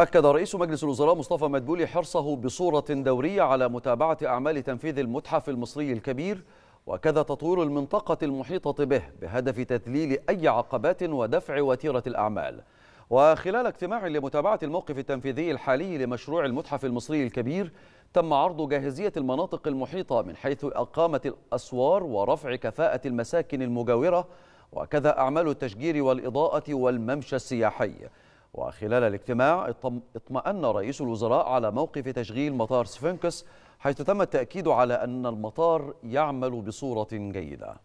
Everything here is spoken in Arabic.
أكد رئيس مجلس الوزراء مصطفى مدبولي حرصه بصورة دورية على متابعة أعمال تنفيذ المتحف المصري الكبير وكذا تطوير المنطقة المحيطة به بهدف تذليل أي عقبات ودفع وتيرة الأعمال وخلال اجتماع لمتابعة الموقف التنفيذي الحالي لمشروع المتحف المصري الكبير تم عرض جاهزية المناطق المحيطة من حيث إقامة الأسوار ورفع كفاءة المساكن المجاورة وكذا أعمال التشجير والإضاءة والممشى السياحي وخلال الاجتماع اطمأن رئيس الوزراء على موقف تشغيل مطار سفنكس حيث تم التأكيد على أن المطار يعمل بصورة جيدة